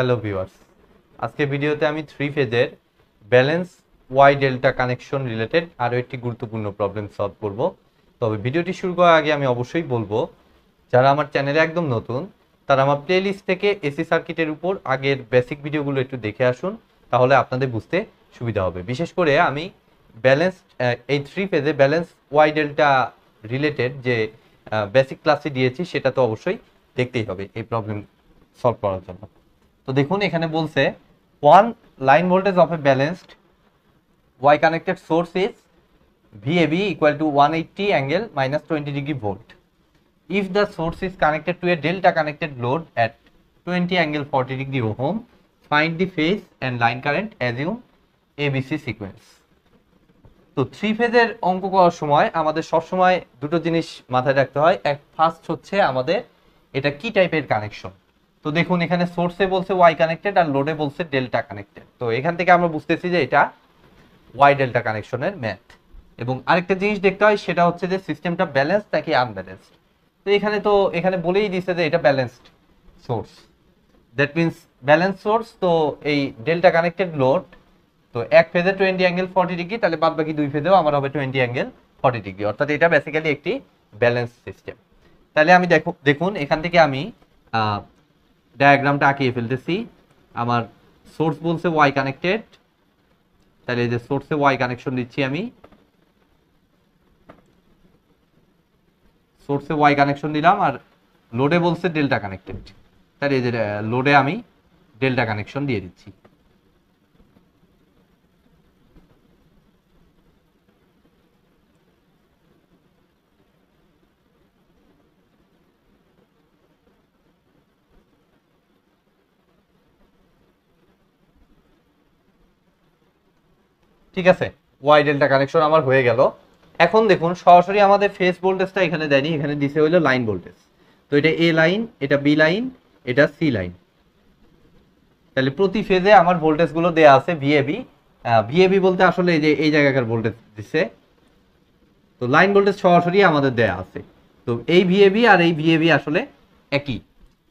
hello viewers আজকে ভিডিওতে আমি থ্রি ফেজের balance Y delta connection related আরও একটি গুরুত্বপূর্ণ প্রবলেম সলভ করব তবে ভিডিওটি শুরু করার আগে আমি অবশ্যই বলবো যারা আমার চ্যানেলে একদম নতুন তারা আমার প্লেলিস্ট থেকে এসি সার্কিটের উপর আগের বেসিক ভিডিওগুলো একটু দেখে আসুন তাহলে আপনাদের বুঝতে সুবিধা হবে বিশেষ করে আমি ব্যালেন্স এই থ্রি ফেজে ব্যালেন্স ওয়াই ডেল্টা রিলেটেড যে বেসিক ক্লাসে দিয়েছি সেটা তো অবশ্যই দেখতেই হবে এই প্রবলেম সলভ করার জন্য তো দেখুন এখানে বলছে one line voltage of a balanced Y connected source is VAB equal to one eighty angle minus twenty degree volt if the source is connected to a delta connected load at twenty angle forty degree ohm find the phase and line A B C sequence তো three ফেজের অঙ্ক করার সময় আমাদের সবসময় দুটো জিনিস মাথায় রাখতে হয় এক ফার্স্ট হচ্ছে আমাদের এটা কি টাইপের কানেকশন তো দেখুন এখানে সোর্সে বলছে ওয়াই কানেক্টেড আর লোডে বলছে ডেল্টা কানেক্টেড তো এখান থেকে আমরা বুঝতেছি যে এটা ওয়াই ডেল্টা কানেকশনের ম্যাথ এবং আরেকটা জিনিস দেখতে হয় সেটা হচ্ছে যে সিস্টেমটা ব্যালেন্স নাকি আনব্যালেন্সড তো এখানে তো এখানে বলেই দিছে যে এটা balanced source that means balance source তো এই ডেল্টা কানেক্টেড লোড তো এক ফেজে টোয়েন্টি অ্যাঙ্গেল ফর্টি ডিগ্রি তাহলে বাদ বাকি দুই ফেজেও আমার হবে টোয়েন্টি অ্যাঙ্গেল ফর্টি ডিগ্রি অর্থাৎ এটা বেসিক্যালি একটি ব্যালেন্স সিস্টেম তাহলে আমি দেখো দেখুন এখান থেকে আমি ডায়াগ্রামটা আঁকিয়ে ফেলতেছি আমার সোর্স বলছে ওয়াই কানেক্টেড তাহলে যে সোর্সে ওয়াই কানেকশন দিচ্ছি আমি সোর্সে ওয়াই কানেকশন দিলাম আর লোডে বলছে ডেল্টা কানেক্টেড তাহলে এই যে লোডে আমি ডেল্টা কানেকশন দিয়ে দিচ্ছি ঠিক আছে ওয়াই ডেল্টা কানেকশন আমার হয়ে গেল এখন দেখুন সরাসরি আমাদের ফেস ভোল্টেজটা এখানে দেয়নি এখানে দিছে হইলো লাইন ভোল্টেজ তো এটা এ লাইন এটা বি লাইন এটা সি লাইন তাহলে প্রতি ফেজে আমার ভোল্টেজগুলো দেয়া আছে ভিএবি ভিএবি বলতে আসলে এই যে এই জায়গাকার ভোল্টেজ দিছে তো লাইন ভোল্টেজ সরাসরি আমাদের দেয়া আছে তো এই ভিএবি আর এই ভিএবি আসলে একই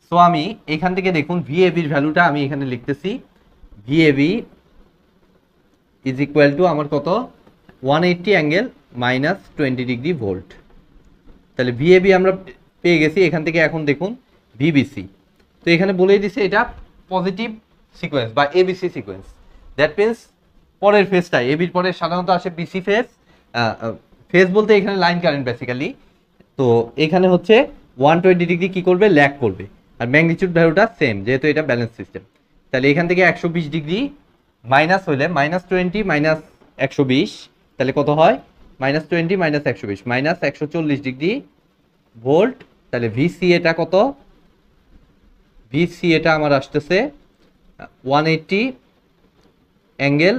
সো আমি এখান থেকে দেখুন ভিএবির ভ্যালুটা আমি এখানে লিখতেছি ভিএবি ইজ ইকুয়াল টু আমার কত one eighty angle minus twenty degree volt তাহলে ভিএবি আমরা পেয়ে গেছি এখান থেকে এখন দেখুন ভিবিসি তো এখানে বলেই দিছে এটা পজিটিভ সিকোয়েন্স বা এবিসি সিকোয়েন্স দ্যাট মিনস পরের ফেজটাই এবির পরে সাধারণত আসে বিসি ফেজ ফেজ বলতে এখানে লাইন কারেন্ট বেসিক্যালি তো এখানে হচ্ছে ওয়ান টোয়েন্টি ডিগ্রি কী করবে ল্যাক করবে আর ম্যাগনিচিউড ভ্যালুটা সেম যেহেতু এটা ব্যালেন্স সিস্টেম তাহলে এখান থেকে একশো বিশ ডিগ্রি মাইনাস হইলে মাইনাস টোয়েন্টি মাইনাস একশো বিশ তাহলে কত হয় মাইনাস টোয়েন্টি মাইনাস একশো বিশ মাইনাস একশো চল্লিশ ডিগ্রি ভোল্ট তাহলে ভিসি এটা কত ভিসি এটা আমার আসতেছে ওয়ান এইটটি অ্যাঙ্গেল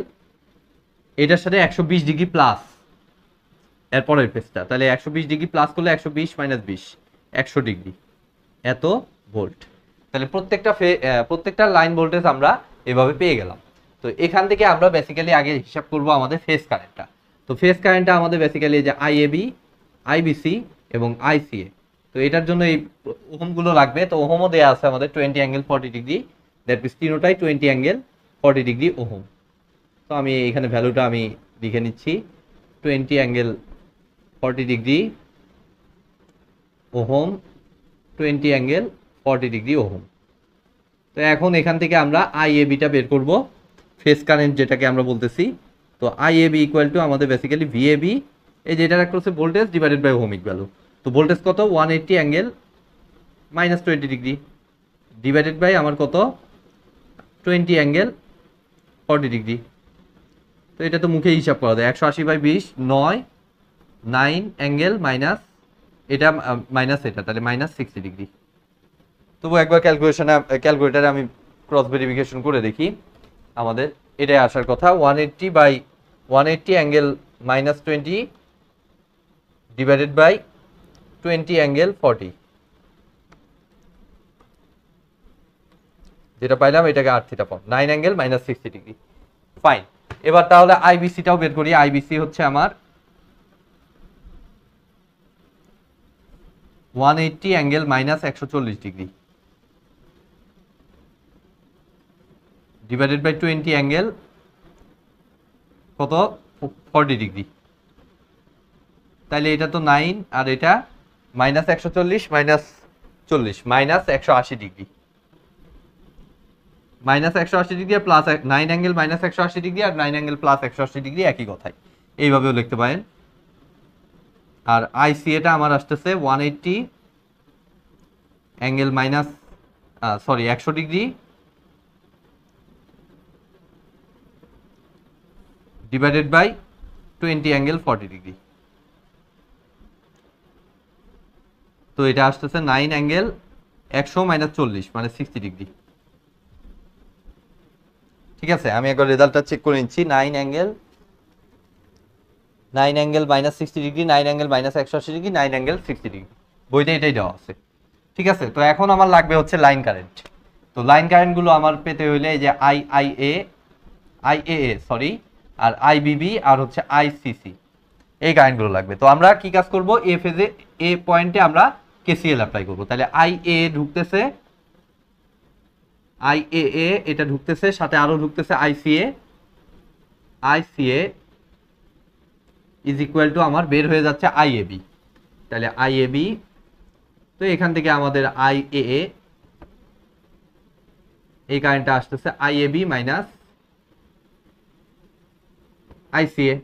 এটার সাথে একশো বিশ ডিগ্রি প্লাস এরপরের পেজটা তাহলে একশো বিশ ডিগ্রি প্লাস করলে একশো বিশ মাইনাস বিশ একশো ডিগ্রি এত ভোল্ট তাহলে প্রত্যেকটা ফে প্রত্যেকটা লাইন ভোল্টেজ আমরা এভাবে পেয়ে গেলাম তো এখান থেকে আমরা বেসিক্যালি আগে হিসাব করব আমাদের ফেস কারেন্টটা তো ফেস কারেন্টটা আমাদের বেসিক্যালি যে আইএবি আইবিসি এবং আইসিএ তো এটার জন্য এই ওহমগুলো লাগবে তো ওহমও দেওয়া আছে আমাদের twenty angle forty degree that means তিনোটাই twenty angle forty degree ohm তো আমি এখানে ভ্যালুটা আমি লিখে নিচ্ছি twenty angle forty degree ohm twenty angle forty degree ohm তো এখন এখান থেকে আমরা আইএবিটা বের করবো ফেস কারেন্ট যেটাকে আমরা বলতেছি তো I A B equal to আমাদের বেসিক্যালি ভিএবি এই যে একটা হচ্ছে voltage divided by ohmic value তো ভোল্টেজ কত one eighty angle minus twenty degree divided by আমার কত টোয়েন্টি অ্যাঙ্গেল ফর্টি ডিগ্রি তো এটা তো মুখে হিসাব করা যায় একশো আশি বাই বিশ নয় নাইন অ্যাঙ্গেল মাইনাস এটা মাইনাস এটা তাহলে মাইনাস সিক্সটি ডিগ্রি তবু একবার ক্যালকুলেশনে ক্যালকুলেটারে আমি ক্রস ভেরিফিকেশন করে দেখি আমাদের এটাই আসার কথা one eighty by one eighty angle minus twenty divided by twenty angle forty যেটা পাইলাম এটাকে আর থিটা পাব nine angle minus sixty degree fine এবার তাহলে আইবিসিটাও বের করি আইবিসি হচ্ছে আমার ওয়ান এইট্টি অ্যাঙ্গেল মাইনাস একশো চল্লিশ degree divided by twenty angle কত ফর্টি ডিগ্রি তাহলে এটা তো নাইন আর এটা মাইনাস একশো চল্লিশ মাইনাস চল্লিশ মাইনাস একশো আশি ডিগ্রি মাইনাস একশো আশি ডিগ্রি আর প্লাস নাইন অ্যাঙ্গেল মাইনাস একশো আশি ডিগ্রি আর নাইন অ্যাঙ্গেল প্লাস একশো আশি ডিগ্রি একই কথাই এইভাবেও লিখতে পারেন আর আইসিএটা আমার আসতেছে one eighty angle minus sorry একশো degree divided by 20 angle 40 degree তো এটা আসতেছে নাইন অ্যাঙ্গেল একশো মাইনাস চল্লিশ মানে সিক্সটি ডিগ্রি ঠিক আছে আমি একবার রেজাল্টটা চেক করে নিচ্ছি nine angle nine angle minus sixty degree nine angle minus একশো degree nine angle sixty degree বইটা এটাই দেওয়া আছে ঠিক আছে তো এখন আমার লাগবে হচ্ছে লাইন কারেন্ট তো লাইন কারেন্টগুলো আমার পেতে হইলে এই যে I I A I A sorry আর আইবিবি আর হচ্ছে আইসিসি এই কারেন্টগুলো লাগবে তো আমরা কি কাজ করব এ ফেজে এ পয়েন্টে আমরা কেসিএল অ্যাপ্লাই করব তাহলে আই এ ঢুকতেছে আই এ এ এটা ঢুকতেছে সাথে আরও ঢুকতেছে ICA ICA is equal to আমার বের হয়ে যাচ্ছে আই এ বি তাহলে আই এ বি তো এখান থেকে আমাদের আইএএ এই কারেন্টটা আসতেছে বি মাইনাস আইসিএ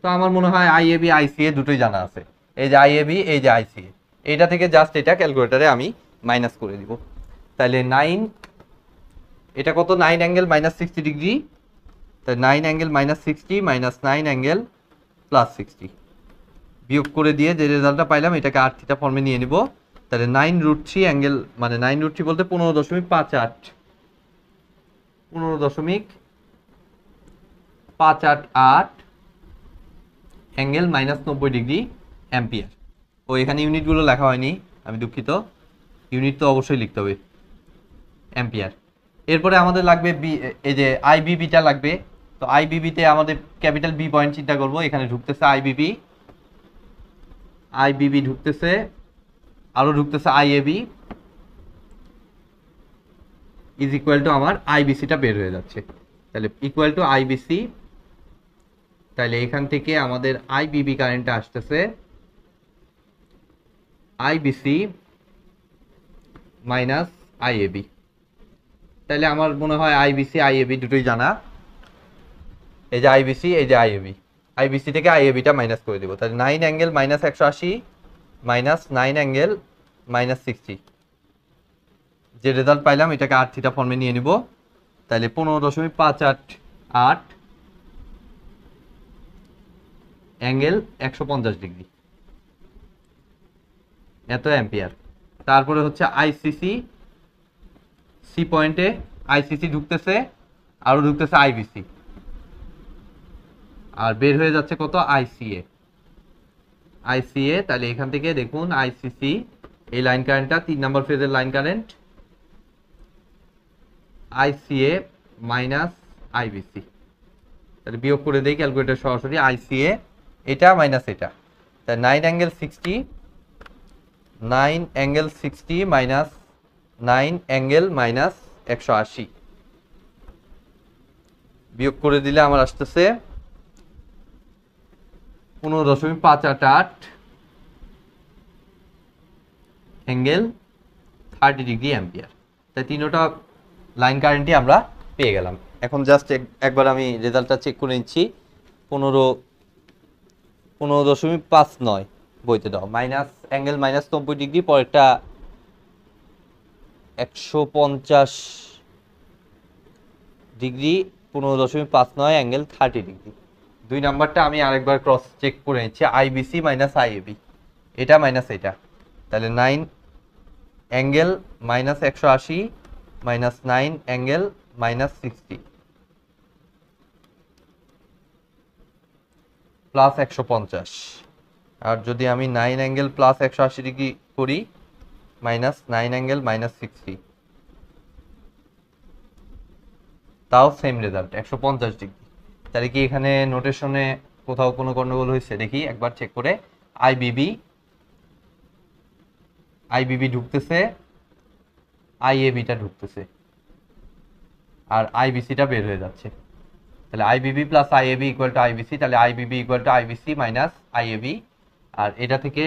তো আমার মনে হয় আইএবি আইসিএ দুটোই জানা আছে এই যে আইএবি এই যে আইসিএ এটা থেকে জাস্ট এটা ক্যালকুলেটারে আমি মাইনাস করে দিব তাহলে নাইন এটা কত nine angle minus sixty degree তাই nine angle minus sixty minus nine angle plus sixty বিয়োগ করে দিয়ে যে রেজাল্টটা পাইলাম এটাকে আট ফর্মে নিয়ে নিব তাহলে নাইন রুট থ্রি অ্যাঙ্গেল মানে নাইন রুট থ্রি বলতে পনেরো দশমিক পাঁচ আট পনেরো দশমিক পাঁচ আট আট অ্যাঙ্গেল মাইনাস নব্বই ডিগ্রি অ্যাম্পিয়ার ও এখানে ইউনিটগুলো লেখা হয়নি আমি দুঃখিত ইউনিট তো অবশ্যই লিখতে হবে অ্যাম্পিয়ার এরপরে আমাদের লাগবে বি এই যে আইবিবিটা লাগবে তো আইবিবিতে আমাদের ক্যাপিটাল বি পয়েন্ট চিন্তা করব এখানে ঢুকতেছে আইবিবি আইবিবি ঢুকতেছে আরও ঢুকতেছে আইএবি ইজ ইকুয়াল টু আমার আইবিসিটা বের হয়ে যাচ্ছে তাহলে ইকুয়াল টু আইবিসি তাহলে এখান থেকে আমাদের আইবিবি কারেন্টটা আসতেছে আইবিসি মাইনাস আইএবি তাহলে আমার মনে হয় আইবিসি আইএবি দুটোই জানা এই যে আইবিসি এই যে আইএবি আইবিসি থেকে আইএবিটা মাইনাস করে দেবো তাহলে নাইন অ্যাঙ্গেল মাইনাস একশো আশি minus nine angle minus sixty যে রেজাল্ট পাইলাম এটাকে আর্থিকটা ফর্মে নিয়ে নিব তাহলে পনেরো দশমিক পাঁচ আট আট অ্যাঙ্গেল একশো ডিগ্রি এত অ্যাম্পিয়ার তারপরে হচ্ছে আইসিসি সি পয়েন্টে আইসিসি ঢুকতেছে আরও ঢুকতেছে আইবিসি আর বের হয়ে যাচ্ছে কত আইসিএ আইসিএ তাহলে এখান থেকে দেখুন আইসিসি এই লাইন কারেন্টটা তিন নম্বর ফেজের line current ICA minus IBC তাহলে বিয়োগ করে দেই ক্যালকুলেটার সরাসরি আইসিএ এটা মাইনাস এটা তা nine angle sixty nine angle sixty minus nine angle minus একশো আশি বিয়োগ করে দিলে আমার আসতেছে পনেরো দশমিক পাঁচ আট আট অ্যাঙ্গেল থার্টি ডিগ্রি অ্যাম্পিয়ার তাই তিনোটা লাইন কারেন্টই আমরা পেয়ে গেলাম এখন জাস্ট একবার আমি রেজাল্টটা চেক করে নিচ্ছি পনেরো পনেরো দশমিক পাঁচ নয় বইতে দাও মাইনাস অ্যাঙ্গেল মাইনাস নব্বই ডিগ্রি পরেরটা একশো পঞ্চাশ ডিগ্রি পনেরো দশমিক পাঁচ নয় অ্যাঙ্গেল থার্টি ডিগ্রি দুই নাম্বারটা আমি আরেকবার ক্রস চেক করে নিচ্ছি আইবিসি মাইনাস আইএবি এটা মাইনাস এটা তাহলে নাইন অ্যাঙ্গেল মাইনাস একশো আশি minus nine angle minus sixty plus একশো পঞ্চাশ আর যদি আমি নাইন অ্যাঙ্গেল প্লাস একশো আশি ডিগ্রি করি minus nine angle minus sixty তাও সেম রেজাল্ট একশো পঞ্চাশ ডিগ্রি তাহলে কি এখানে নোটেশনে কোথাও কোনো গণ্ডগোল হয়েছে দেখি একবার চেক করে আইবিবি আইবিবি ঢুকতেছে আইএবিটা ঢুকতেছে আর আইবিসিটা বের হয়ে যাচ্ছে তাহলে IBB plus IAB equal to IBC তাহলে IBB equal to IBC minus IAB আর এটা থেকে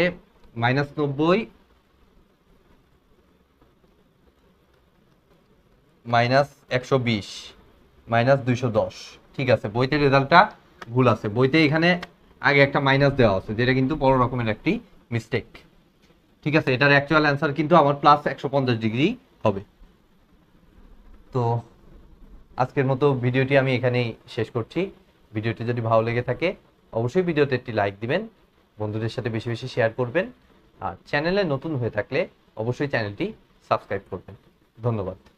মাইনাস নব্বই মাইনাস একশো বিশ মাইনাস দুইশো দশ ঠিক আছে বইতে রেজাল্টটা ভুল আছে বইতে এখানে আগে একটা মাইনাস দেওয়া আছে যেটা কিন্তু বড় রকমের একটি মিস্টেক ঠিক আছে এটার অ্যাকচুয়াল অ্যান্সার কিন্তু আমার প্লাস একশো পঞ্চাশ ডিগ্রি হবে তো আজকের মতো ভিডিওটি আমি এখানেই শেষ করছি ভিডিওটি যদি ভালো লেগে থাকে অবশ্যই ভিডিওতে একটি লাইক দিবেন বন্ধুদের সাথে বেশি বেশি শেয়ার করবেন আর চ্যানেলে নতুন হয়ে থাকলে অবশ্যই চ্যানেলটি সাবস্ক্রাইব করবেন ধন্যবাদ